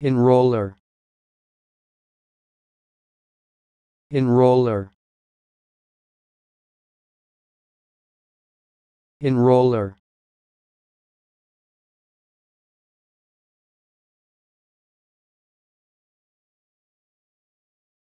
enroller enroller enroller